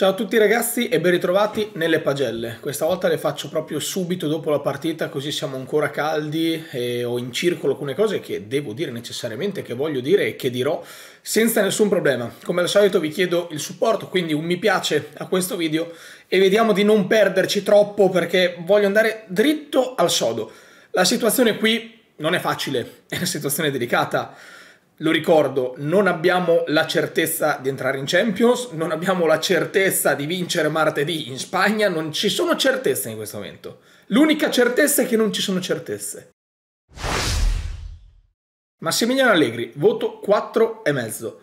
Ciao a tutti ragazzi e ben ritrovati nelle pagelle. Questa volta le faccio proprio subito dopo la partita così siamo ancora caldi e ho in circolo alcune cose che devo dire necessariamente, che voglio dire e che dirò senza nessun problema. Come al solito vi chiedo il supporto, quindi un mi piace a questo video e vediamo di non perderci troppo perché voglio andare dritto al sodo. La situazione qui non è facile, è una situazione delicata lo ricordo, non abbiamo la certezza di entrare in Champions, non abbiamo la certezza di vincere martedì in Spagna, non ci sono certezze in questo momento. L'unica certezza è che non ci sono certezze. Massimiliano Allegri, voto 4,5.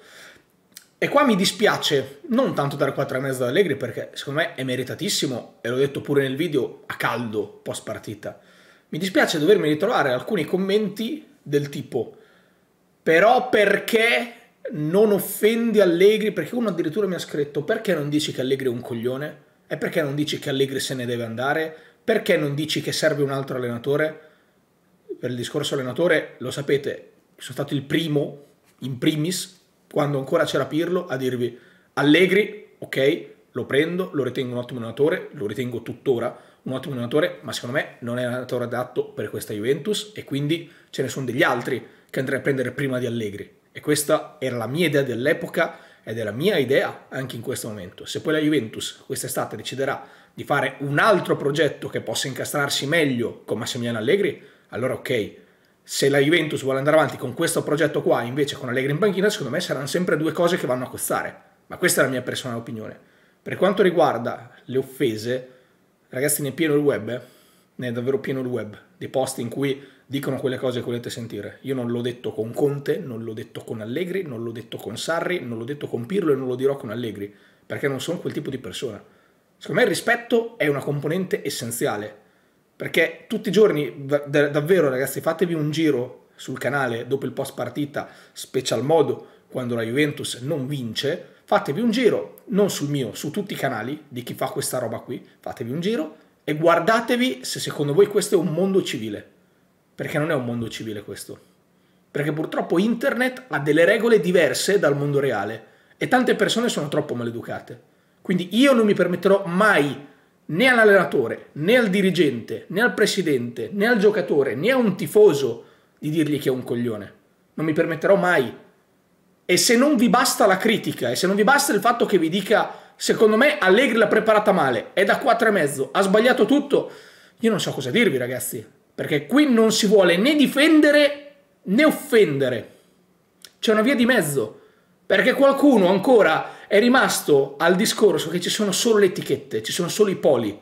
E qua mi dispiace non tanto dare 4,5 ad Allegri perché secondo me è meritatissimo e l'ho detto pure nel video a caldo post partita. Mi dispiace dovermi ritrovare alcuni commenti del tipo però perché non offendi Allegri? Perché uno addirittura mi ha scritto perché non dici che Allegri è un coglione? E perché non dici che Allegri se ne deve andare? Perché non dici che serve un altro allenatore? Per il discorso allenatore, lo sapete, sono stato il primo, in primis, quando ancora c'era Pirlo, a dirvi Allegri, ok, lo prendo, lo ritengo un ottimo allenatore, lo ritengo tuttora un ottimo allenatore, ma secondo me non è un allenatore adatto per questa Juventus e quindi ce ne sono degli altri che andrei a prendere prima di Allegri. E questa era la mia idea dell'epoca ed è la mia idea anche in questo momento. Se poi la Juventus quest'estate deciderà di fare un altro progetto che possa incastrarsi meglio con Massimiliano Allegri, allora ok. Se la Juventus vuole andare avanti con questo progetto qua, invece con Allegri in banchina, secondo me saranno sempre due cose che vanno a cozzare. Ma questa è la mia personale opinione. Per quanto riguarda le offese, ragazzi, ne è pieno il web, eh? ne è davvero pieno il web, dei posti in cui dicono quelle cose che volete sentire. Io non l'ho detto con Conte, non l'ho detto con Allegri, non l'ho detto con Sarri, non l'ho detto con Pirlo e non lo dirò con Allegri, perché non sono quel tipo di persona. Secondo me il rispetto è una componente essenziale, perché tutti i giorni, davvero ragazzi, fatevi un giro sul canale dopo il post partita, special modo quando la Juventus non vince, fatevi un giro, non sul mio, su tutti i canali di chi fa questa roba qui, fatevi un giro e guardatevi se secondo voi questo è un mondo civile perché non è un mondo civile questo. Perché purtroppo internet ha delle regole diverse dal mondo reale e tante persone sono troppo maleducate. Quindi io non mi permetterò mai né all'allenatore, né al dirigente, né al presidente, né al giocatore, né a un tifoso di dirgli che è un coglione. Non mi permetterò mai. E se non vi basta la critica, e se non vi basta il fatto che vi dica, secondo me Allegri l'ha preparata male, è da quattro e mezzo, ha sbagliato tutto, io non so cosa dirvi ragazzi perché qui non si vuole né difendere né offendere. C'è una via di mezzo, perché qualcuno ancora è rimasto al discorso che ci sono solo le etichette, ci sono solo i poli.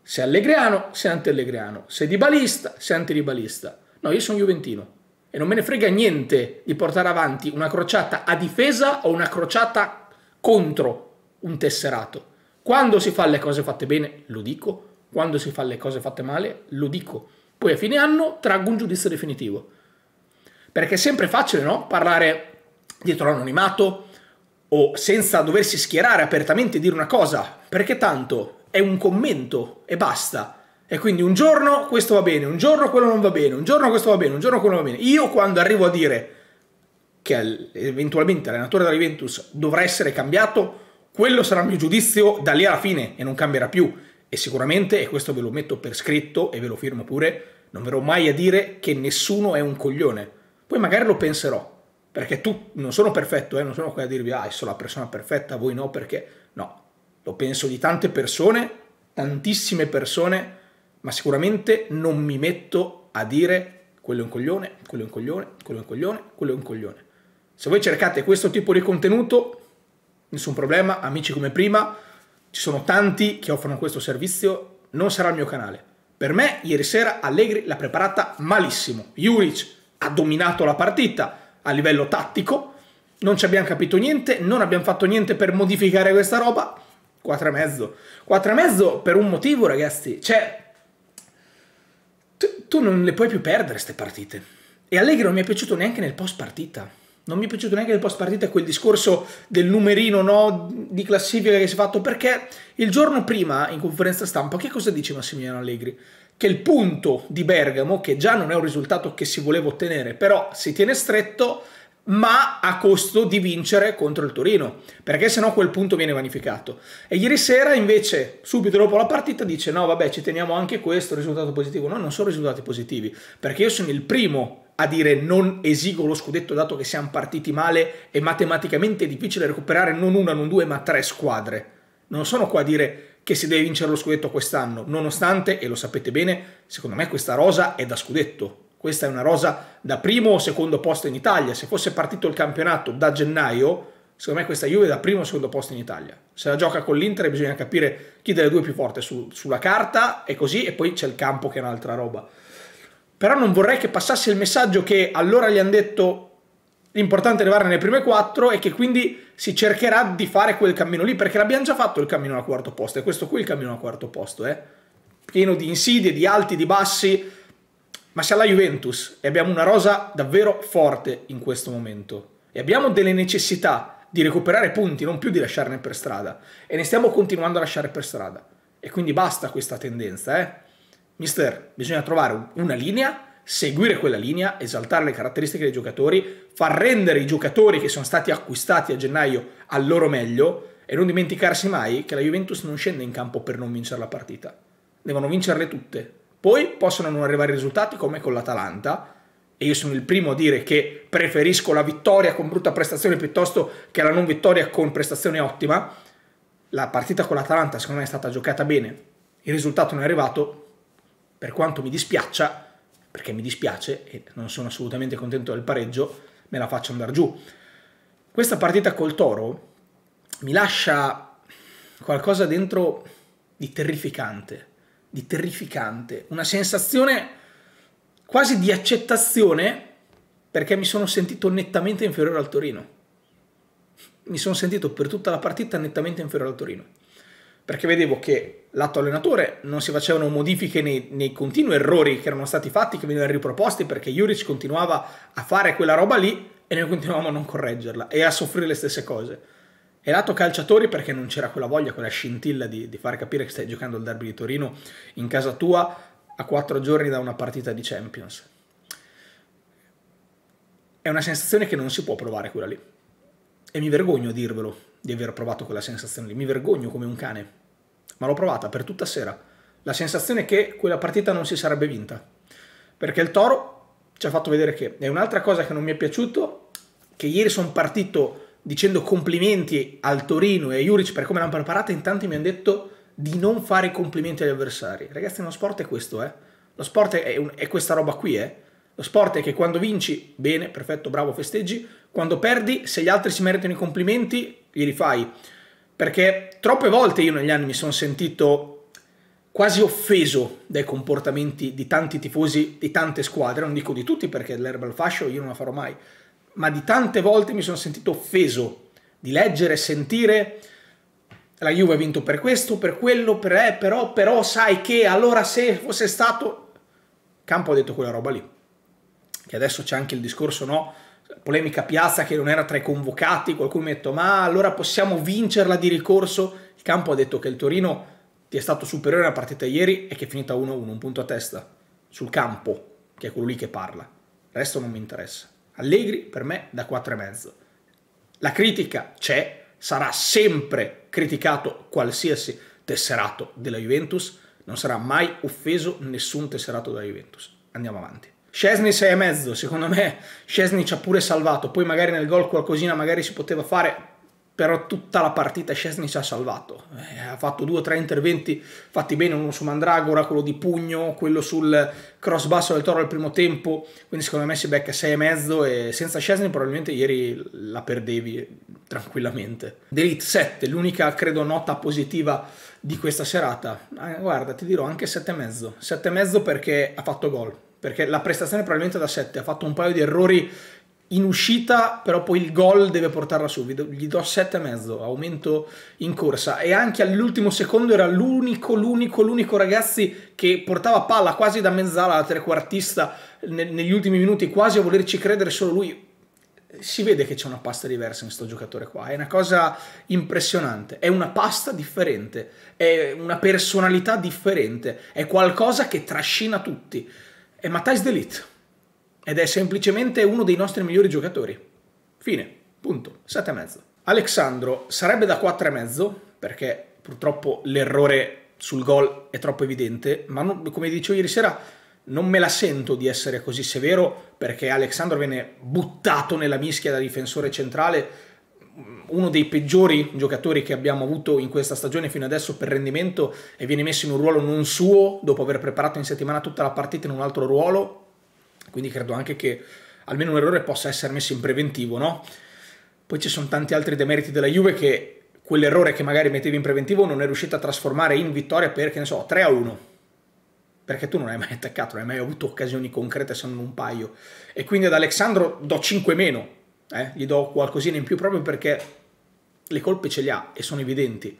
Se allegriano, se anti-allegriano, se di balista, se anti ribalista No, io sono juventino e non me ne frega niente di portare avanti una crociata a difesa o una crociata contro un tesserato. Quando si fa le cose fatte bene, lo dico, quando si fa le cose fatte male, lo dico. Poi a fine anno traggo un giudizio definitivo. Perché è sempre facile, no? Parlare dietro l'anonimato o senza doversi schierare apertamente e dire una cosa, perché tanto è un commento e basta. E quindi un giorno questo va bene, un giorno quello non va bene, un giorno questo va bene, un giorno quello va bene. Io quando arrivo a dire che eventualmente l'allenatore della Juventus dovrà essere cambiato, quello sarà il mio giudizio da lì alla fine e non cambierà più. E sicuramente, e questo ve lo metto per scritto e ve lo firmo pure, non verrò mai a dire che nessuno è un coglione. Poi magari lo penserò, perché tu non sono perfetto, eh? non sono qui a dirvi, ah, sono la persona perfetta, voi no, perché no. Lo penso di tante persone, tantissime persone, ma sicuramente non mi metto a dire quello è un coglione, quello è un coglione, quello è un coglione, quello è un coglione. Se voi cercate questo tipo di contenuto, nessun problema, amici come prima, ci sono tanti che offrono questo servizio, non sarà il mio canale. Per me ieri sera Allegri l'ha preparata malissimo. Juric ha dominato la partita a livello tattico, non ci abbiamo capito niente, non abbiamo fatto niente per modificare questa roba. e mezzo. e mezzo per un motivo, ragazzi. Cioè, tu, tu non le puoi più perdere queste partite. E Allegri non mi è piaciuto neanche nel post partita non mi è piaciuto neanche il post partita quel discorso del numerino no, di classifica che si è fatto perché il giorno prima in conferenza stampa che cosa dice Massimiliano Allegri? Che il punto di Bergamo, che già non è un risultato che si voleva ottenere, però si tiene stretto, ma a costo di vincere contro il Torino, perché sennò quel punto viene vanificato. E ieri sera invece, subito dopo la partita, dice no vabbè ci teniamo anche questo risultato positivo. No, non sono risultati positivi, perché io sono il primo a dire non esigo lo scudetto dato che siamo partiti male e matematicamente è difficile recuperare non una, non due, ma tre squadre. Non sono qua a dire che si deve vincere lo scudetto quest'anno, nonostante, e lo sapete bene, secondo me questa rosa è da scudetto. Questa è una rosa da primo o secondo posto in Italia. Se fosse partito il campionato da gennaio, secondo me questa Juve è da primo o secondo posto in Italia. Se la gioca con l'Inter bisogna capire chi delle due è più forte su, sulla carta, è così, e poi c'è il campo che è un'altra roba però non vorrei che passasse il messaggio che allora gli hanno detto l'importante è arrivare nelle prime quattro e che quindi si cercherà di fare quel cammino lì perché l'abbiamo già fatto il cammino al quarto posto e questo qui è il cammino al quarto posto eh? pieno di insidie, di alti, di bassi ma siamo la Juventus e abbiamo una rosa davvero forte in questo momento e abbiamo delle necessità di recuperare punti non più di lasciarne per strada e ne stiamo continuando a lasciare per strada e quindi basta questa tendenza eh mister, bisogna trovare una linea, seguire quella linea, esaltare le caratteristiche dei giocatori, far rendere i giocatori che sono stati acquistati a gennaio al loro meglio e non dimenticarsi mai che la Juventus non scende in campo per non vincere la partita. Devono vincerle tutte. Poi possono non arrivare ai risultati come con l'Atalanta, e io sono il primo a dire che preferisco la vittoria con brutta prestazione piuttosto che la non vittoria con prestazione ottima, la partita con l'Atalanta secondo me è stata giocata bene, il risultato non è arrivato, per quanto mi dispiaccia, perché mi dispiace e non sono assolutamente contento del pareggio, me la faccio andare giù. Questa partita col Toro mi lascia qualcosa dentro di terrificante, di terrificante, una sensazione quasi di accettazione perché mi sono sentito nettamente inferiore al Torino. Mi sono sentito per tutta la partita nettamente inferiore al Torino perché vedevo che lato allenatore non si facevano modifiche nei, nei, continui errori che erano stati fatti, che venivano riproposti perché Juric continuava a fare quella roba lì e noi continuavamo a non correggerla e a soffrire le stesse cose. E lato calciatori perché non c'era quella voglia, quella scintilla di, di far capire che stai giocando al derby di Torino in casa tua a quattro giorni da una partita di Champions. È una sensazione che non si può provare quella lì. E mi vergogno a dirvelo, di aver provato quella sensazione lì, mi vergogno come un cane, ma l'ho provata per tutta sera. La sensazione che quella partita non si sarebbe vinta, perché il Toro ci ha fatto vedere che E un'altra cosa che non mi è piaciuto, che ieri sono partito dicendo complimenti al Torino e a Juric per come l'hanno preparata, in tanti mi hanno detto di non fare complimenti agli avversari. Ragazzi, lo sport è questo, eh? Lo sport è, un, è questa roba qui, eh? Lo sport è che quando vinci, bene, perfetto, bravo, festeggi, quando perdi, se gli altri si meritano i complimenti, glieli fai. Perché troppe volte io negli anni mi sono sentito quasi offeso dai comportamenti di tanti tifosi, di tante squadre, non dico di tutti perché l'erba al fascio io non la farò mai, ma di tante volte mi sono sentito offeso di leggere, e sentire la Juve ha vinto per questo, per quello, per eh, però, però sai che allora se fosse stato... Campo ha detto quella roba lì. Che adesso c'è anche il discorso, no? polemica Piazza che non era tra i convocati, qualcuno mi ha detto ma allora possiamo vincerla di ricorso? Il campo ha detto che il Torino ti è stato superiore nella partita ieri e che è finita 1-1, un punto a testa, sul campo, che è quello lì che parla. Il resto non mi interessa. Allegri per me da 4,5. La critica c'è, sarà sempre criticato qualsiasi tesserato della Juventus, non sarà mai offeso nessun tesserato della Juventus. Andiamo avanti. Scesni 6 e mezzo, secondo me Scesni ci ha pure salvato, poi magari nel gol qualcosina magari si poteva fare, però tutta la partita Scesni ci ha salvato, eh, ha fatto due o tre interventi fatti bene, uno su Mandragora, quello di Pugno, quello sul cross basso del Toro al primo tempo, quindi secondo me si becca 6 e mezzo e senza Scesni probabilmente ieri la perdevi tranquillamente. Delete 7, l'unica credo nota positiva di questa serata, eh, guarda ti dirò anche 7 e mezzo, 7 e mezzo perché ha fatto gol, perché la prestazione probabilmente da 7 ha fatto un paio di errori in uscita, però poi il gol deve portarla su, gli do 7,5, aumento in corsa e anche all'ultimo secondo era l'unico, l'unico, l'unico ragazzi che portava palla quasi da mezzala alla trequartista negli ultimi minuti, quasi a volerci credere solo lui. Si vede che c'è una pasta diversa in questo giocatore qua, è una cosa impressionante, è una pasta differente, è una personalità differente, è qualcosa che trascina tutti è Matthijs Delit ed è semplicemente uno dei nostri migliori giocatori. Fine, punto, Sette e mezzo. Alexandro sarebbe da quattro e mezzo perché purtroppo l'errore sul gol è troppo evidente, ma non, come dicevo ieri sera non me la sento di essere così severo perché Alexandro viene buttato nella mischia da difensore centrale uno dei peggiori giocatori che abbiamo avuto in questa stagione fino adesso per rendimento e viene messo in un ruolo non suo dopo aver preparato in settimana tutta la partita in un altro ruolo. Quindi credo anche che almeno un errore possa essere messo in preventivo, no? Poi ci sono tanti altri demeriti della Juve che quell'errore che magari mettevi in preventivo non è riuscito a trasformare in vittoria per, che ne so, 3 a 1. Perché tu non hai mai attaccato, non hai mai avuto occasioni concrete se non un paio. E quindi ad Alessandro do 5 meno, eh, gli do qualcosina in più proprio perché le colpe ce le ha e sono evidenti.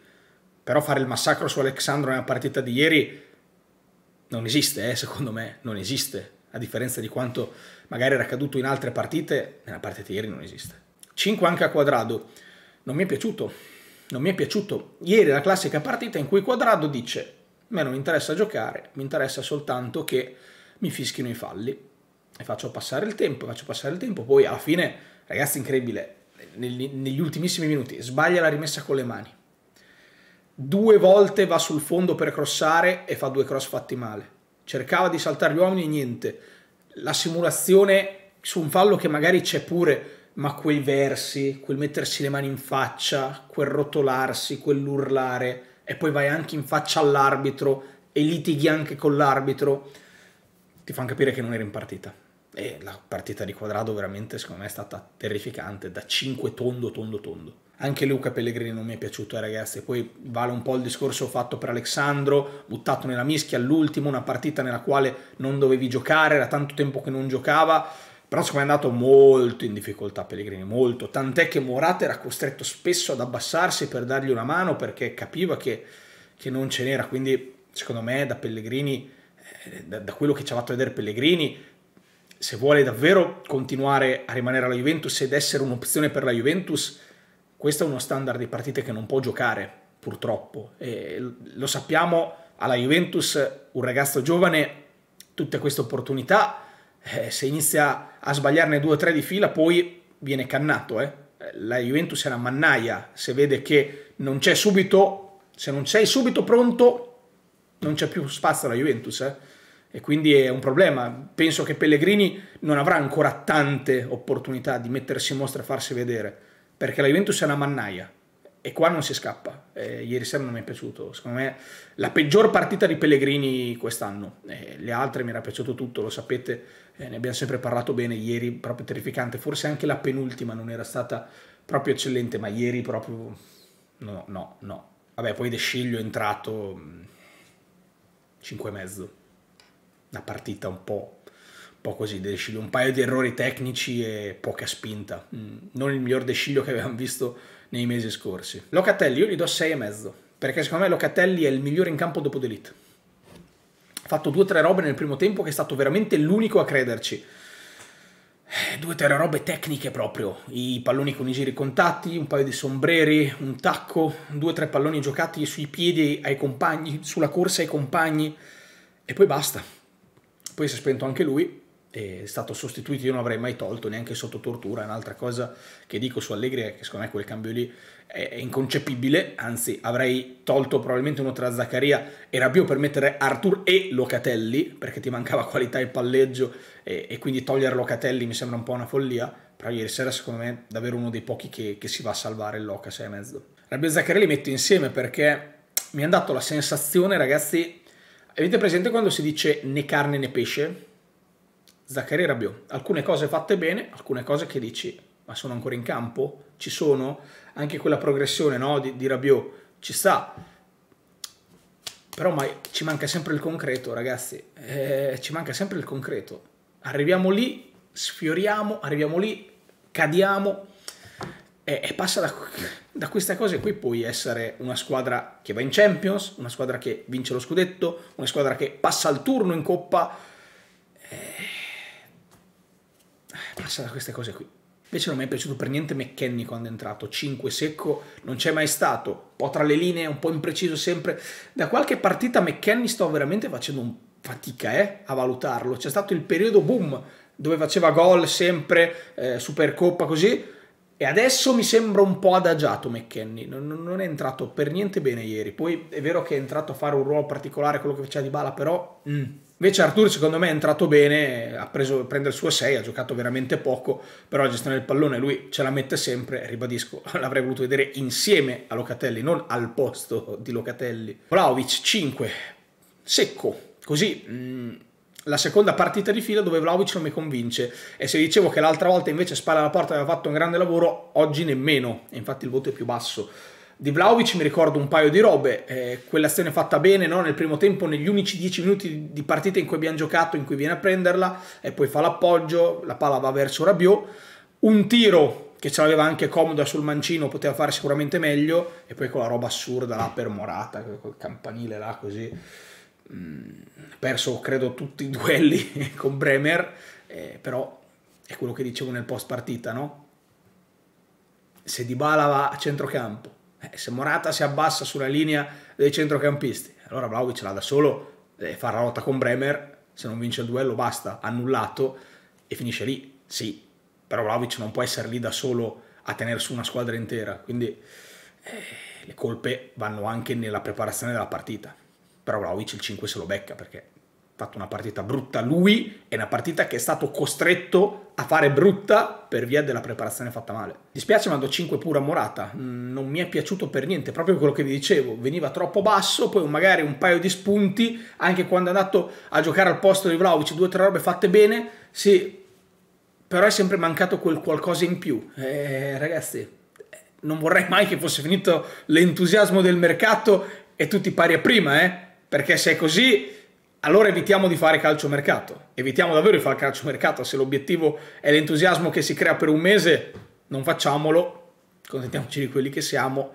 Però fare il massacro su Alexandro nella partita di ieri non esiste, eh, secondo me, non esiste. A differenza di quanto magari era accaduto in altre partite, nella partita di ieri non esiste. 5 anche a quadrado. Non mi è piaciuto, non mi è piaciuto. Ieri la classica partita in cui Quadrado dice a me non interessa giocare, mi interessa soltanto che mi fischino i falli. E faccio passare il tempo, faccio passare il tempo, poi alla fine ragazzi incredibile, negli, negli ultimissimi minuti sbaglia la rimessa con le mani, due volte va sul fondo per crossare e fa due cross fatti male, cercava di saltare gli uomini e niente, la simulazione su un fallo che magari c'è pure, ma quei versi, quel mettersi le mani in faccia, quel rotolarsi, quell'urlare, e poi vai anche in faccia all'arbitro e litighi anche con l'arbitro, ti fanno capire che non era in partita. E la partita di quadrado veramente secondo me è stata terrificante, da 5 tondo, tondo, tondo. Anche Luca Pellegrini non mi è piaciuto, eh, ragazzi. Poi vale un po' il discorso fatto per Alessandro, buttato nella mischia all'ultimo, una partita nella quale non dovevi giocare, era tanto tempo che non giocava. Però secondo me è andato molto in difficoltà Pellegrini, molto. Tant'è che Morata era costretto spesso ad abbassarsi per dargli una mano perché capiva che, che non ce n'era. Quindi secondo me da Pellegrini, eh, da, da quello che ci ha fatto vedere Pellegrini, se vuole davvero continuare a rimanere alla Juventus ed essere un'opzione per la Juventus, questo è uno standard di partite che non può giocare, purtroppo. E lo sappiamo, alla Juventus un ragazzo giovane, tutte queste opportunità, eh, se inizia a sbagliarne due o tre di fila, poi viene cannato. Eh. La Juventus è una mannaia, se vede che non c'è subito, se non sei subito pronto, non c'è più spazio alla Juventus. Eh e quindi è un problema. Penso che Pellegrini non avrà ancora tante opportunità di mettersi in mostra e farsi vedere, perché la Juventus è una mannaia e qua non si scappa. Eh, ieri sera non mi è piaciuto, secondo me la peggior partita di Pellegrini quest'anno. le altre mi era piaciuto tutto, lo sapete, eh, ne abbiamo sempre parlato bene ieri, proprio terrificante. Forse anche la penultima non era stata proprio eccellente, ma ieri proprio no, no, no. Vabbè, poi De Sciglio è entrato 5 mm, e mezzo una partita un po', un po così, De un paio di errori tecnici e poca spinta. Mm, non il miglior De che avevamo visto nei mesi scorsi. Locatelli, io gli do 6,5, perché secondo me Locatelli è il migliore in campo dopo Delete. Ha fatto due o tre robe nel primo tempo che è stato veramente l'unico a crederci. Eh, due o tre robe tecniche proprio, i palloni con i giri contatti, un paio di sombreri, un tacco, due o tre palloni giocati sui piedi ai compagni, sulla corsa ai compagni e poi basta poi si è spento anche lui, è stato sostituito, io non avrei mai tolto neanche sotto tortura, un'altra cosa che dico su Allegri è che secondo me quel cambio lì è inconcepibile, anzi avrei tolto probabilmente uno tra Zaccaria e Rabio per mettere Artur e Locatelli, perché ti mancava qualità e palleggio e, e, quindi togliere Locatelli mi sembra un po' una follia, però ieri sera secondo me è davvero uno dei pochi che, che si va a salvare il Loca 6 e mezzo. Rabio e Zaccaria li metto insieme perché mi hanno dato la sensazione ragazzi Avete presente quando si dice né carne né pesce? Zaccaria Rabiot, alcune cose fatte bene, alcune cose che dici ma sono ancora in campo? Ci sono? Anche quella progressione no, di, di Rabiot ci sta, però ma ci manca sempre il concreto ragazzi, eh, ci manca sempre il concreto. Arriviamo lì, sfioriamo, arriviamo lì, cadiamo, e, passa da, da queste cose qui puoi essere una squadra che va in Champions, una squadra che vince lo scudetto, una squadra che passa il turno in coppa. Eh, passa da queste cose qui. Invece non mi è piaciuto per niente McKenny quando è entrato, 5 secco, non c'è mai stato, un po' tra le linee, un po' impreciso sempre. Da qualche partita McKenny sto veramente facendo fatica eh, a valutarlo. C'è stato il periodo boom dove faceva gol sempre, eh, Supercoppa così, e adesso mi sembra un po' adagiato McKenny, non, non, è entrato per niente bene ieri. Poi è vero che è entrato a fare un ruolo particolare, quello che faceva di Bala, però... Mm. Invece Artur secondo me è entrato bene, ha preso, prende il suo 6, ha giocato veramente poco, però la gestione del pallone lui ce la mette sempre, ribadisco, l'avrei voluto vedere insieme a Locatelli, non al posto di Locatelli. Vlaovic 5, secco, così... Mm la seconda partita di fila dove Vlaovic non mi convince e se dicevo che l'altra volta invece spalla alla porta aveva fatto un grande lavoro oggi nemmeno e infatti il voto è più basso di Vlaovic mi ricordo un paio di robe eh, quell'azione fatta bene no? nel primo tempo negli unici dieci minuti di partita in cui abbiamo giocato in cui viene a prenderla e poi fa l'appoggio la palla va verso Rabiot un tiro che ce l'aveva anche comoda sul mancino, poteva fare sicuramente meglio, e poi quella roba assurda là per Morata, col campanile là così ha mm, perso credo tutti i duelli con Bremer, eh, però è quello che dicevo nel post partita, no? Se Dybala va a centrocampo, eh, se Morata si abbassa sulla linea dei centrocampisti, allora Vlaovic l'ha da solo, deve fare la lotta con Bremer, se non vince il duello basta, annullato e finisce lì, sì, però Vlaovic non può essere lì da solo a tenere su una squadra intera, quindi eh, le colpe vanno anche nella preparazione della partita però Vlaovic il 5 se lo becca perché ha fatto una partita brutta lui e una partita che è stato costretto a fare brutta per via della preparazione fatta male. Dispiace ma do 5 pure a Morata, mm, non mi è piaciuto per niente, proprio quello che vi dicevo, veniva troppo basso, poi magari un paio di spunti, anche quando è andato a giocare al posto di Vlaovic, due o tre robe fatte bene, sì, però è sempre mancato quel qualcosa in più. Eh, ragazzi, non vorrei mai che fosse finito l'entusiasmo del mercato e tutti pari a prima, eh? perché se è così allora evitiamo di fare calcio mercato evitiamo davvero di fare calcio mercato se l'obiettivo è l'entusiasmo che si crea per un mese, non facciamolo, contentiamoci di quelli che siamo.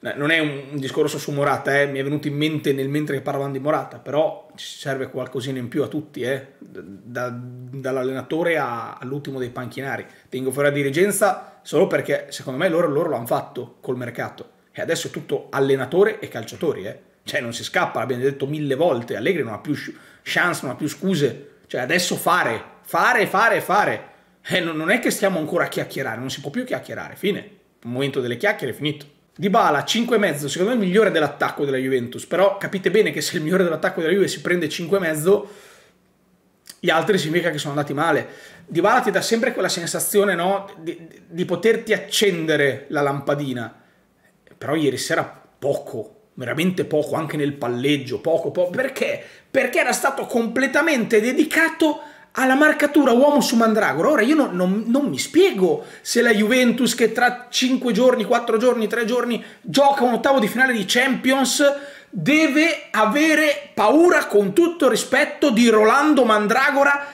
Eh, non è un discorso su Morata, eh? mi è venuto in mente nel mentre che parlavamo di Morata, però ci serve qualcosina in più a tutti, eh? da, dall'allenatore all'ultimo dei panchinari. Tengo fuori la dirigenza solo perché secondo me loro, loro lo fatto col mercato e adesso è tutto allenatore e calciatori. Eh? cioè non si scappa, l'abbiamo detto mille volte, Allegri non ha più chance, non ha più scuse, cioè adesso fare, fare, fare, fare, eh, non è che stiamo ancora a chiacchierare, non si può più chiacchierare, fine, il momento delle chiacchiere è finito. Di Bala 5,5, secondo me è il migliore dell'attacco della Juventus, però capite bene che se il migliore dell'attacco della Juve si prende 5,5, gli altri significa che sono andati male. Di Bala ti dà sempre quella sensazione no, di, di poterti accendere la lampadina, però ieri sera poco, veramente poco anche nel palleggio, poco, poco. Perché? Perché era stato completamente dedicato alla marcatura uomo su Mandragora. Ora io non, non, non, mi spiego se la Juventus che tra 5 giorni, 4 giorni, 3 giorni gioca un ottavo di finale di Champions deve avere paura con tutto rispetto di Rolando Mandragora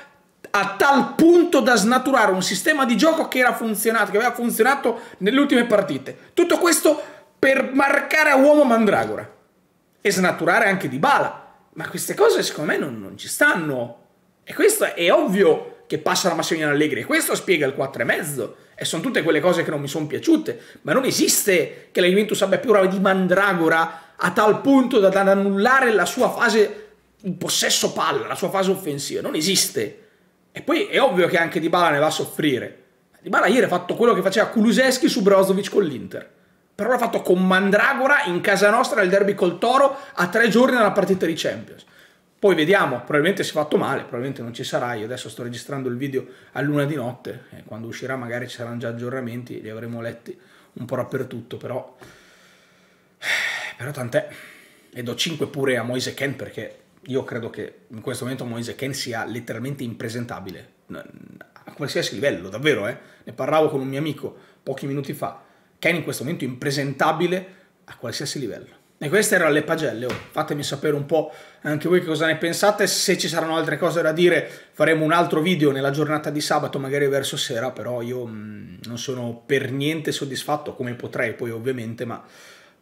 a tal punto da snaturare un sistema di gioco che era funzionato, che aveva funzionato nelle ultime partite. Tutto questo per marcare a uomo Mandragora e snaturare anche di bala. Ma queste cose secondo me non, non ci stanno. E questo è ovvio che passa la Massimiliano Allegri. E questo spiega il 4,5. E mezzo. E sono tutte quelle cose che non mi sono piaciute. Ma non esiste che la Juventus abbia più rave di Mandragora a tal punto da, da annullare la sua fase in possesso palla, la sua fase offensiva. Non esiste. E poi è ovvio che anche Di Bala ne va a soffrire. Di Bala ieri ha fatto quello che faceva Kuluseschi su Brozovic con l'Inter però l'ha fatto con Mandragora in casa nostra nel derby col Toro a tre giorni dalla partita di Champions. Poi vediamo, probabilmente si è fatto male, probabilmente non ci sarà, io adesso sto registrando il video a luna di notte, eh, quando uscirà magari ci saranno già aggiornamenti, li avremo letti un po' dappertutto, però, però tant'è. E do 5 pure a Moise Ken perché io credo che in questo momento Moise Ken sia letteralmente impresentabile, a qualsiasi livello, davvero, eh? ne parlavo con un mio amico pochi minuti fa, che è in questo momento impresentabile a qualsiasi livello. E queste erano le pagelle, oh, fatemi sapere un po' anche voi che cosa ne pensate, se ci saranno altre cose da dire faremo un altro video nella giornata di sabato, magari verso sera, però io mh, mm, non sono per niente soddisfatto, come potrei poi ovviamente, ma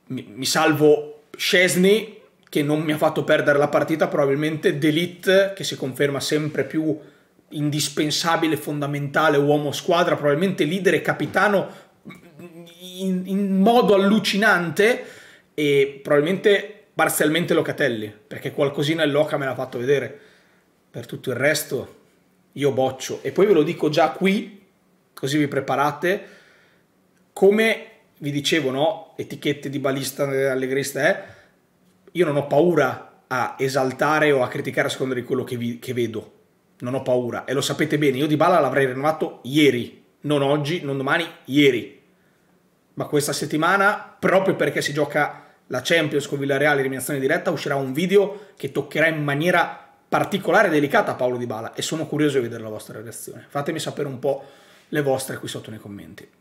mi, mi salvo Scesni che non mi ha fatto perdere la partita, probabilmente Delete che si conferma sempre più indispensabile, fondamentale uomo squadra, probabilmente leader e capitano in, in modo allucinante e probabilmente parzialmente Locatelli, perché qualcosina il Loca me l'ha fatto vedere. Per tutto il resto io boccio. E poi ve lo dico già qui, così vi preparate, come vi dicevo, no? Etichette di balista, allegrista, eh? Io non ho paura a esaltare o a criticare a seconda di quello che, vi, che vedo. Non ho paura. E lo sapete bene, io di Bala l'avrei rinnovato ieri. Non oggi, non domani, ieri ma questa settimana, proprio perché si gioca la Champions con Villarreal eliminazione diretta, uscirà un video che toccherà in maniera particolare e delicata Paolo Di Bala e sono curioso di vedere la vostra reazione. Fatemi sapere un po' le vostre qui sotto nei commenti.